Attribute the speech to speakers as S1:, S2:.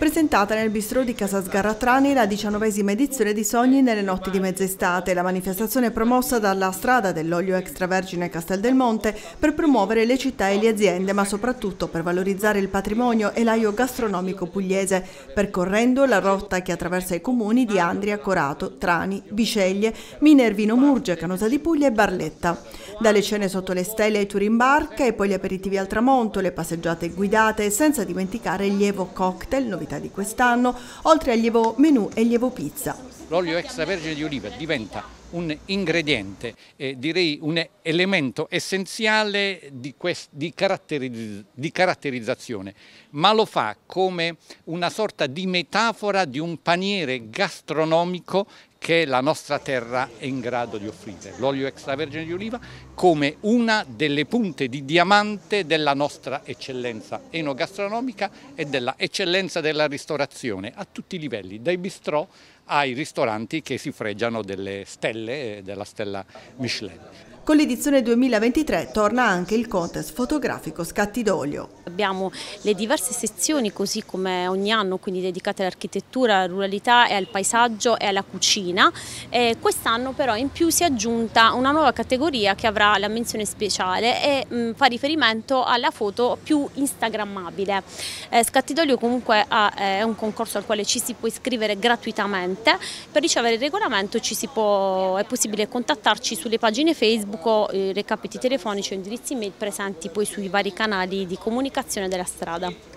S1: presentata nel bistro di Casa Sgarratrani la diciannovesima edizione di Sogni nelle notti di mezz'estate. La manifestazione promossa dalla strada dell'olio extravergine Castel del Monte per promuovere le città e le aziende, ma soprattutto per valorizzare il patrimonio e l'aio gastronomico pugliese, percorrendo la rotta che attraversa i comuni di Andria, Corato, Trani, Bisceglie, Minervino Murgia, Canosa di Puglia e Barletta. Dalle cene sotto le stelle ai tour in barca e poi gli aperitivi al tramonto, le passeggiate guidate, senza dimenticare il lievo cocktail, novità vendita di quest'anno, oltre al Lievo Menù e Lievo Pizza.
S2: L'olio extravergine di oliva diventa un ingrediente, eh, direi un elemento essenziale di, di, caratteri di, caratterizzazione, ma lo fa come una sorta di metafora di un paniere gastronomico che la nostra terra è in grado di offrire, l'olio extravergine di oliva come una delle punte di diamante della nostra eccellenza enogastronomica e della eccellenza della ristorazione a tutti i livelli, dai bistrò ai ristoranti che si fregiano delle stelle, eh, della stella Michelin.
S1: Con l'edizione 2023 torna anche il contest fotografico Scatti d'Olio.
S3: Abbiamo le diverse sezioni così come ogni anno, quindi dedicate all'architettura, alla ruralità e al paesaggio e alla cucina. Quest'anno però in più si è aggiunta una nuova categoria che avrà la menzione speciale e mh, mm, fa riferimento alla foto più instagrammabile. Eh, Scatti d'Olio comunque ha, eh, è un concorso al quale ci si può iscrivere gratuitamente. Per ricevere il regolamento ci si può, è possibile contattarci sulle pagine Facebook poco eh, recapiti telefonici o indirizzi mail presenti poi sui vari canali di comunicazione della strada.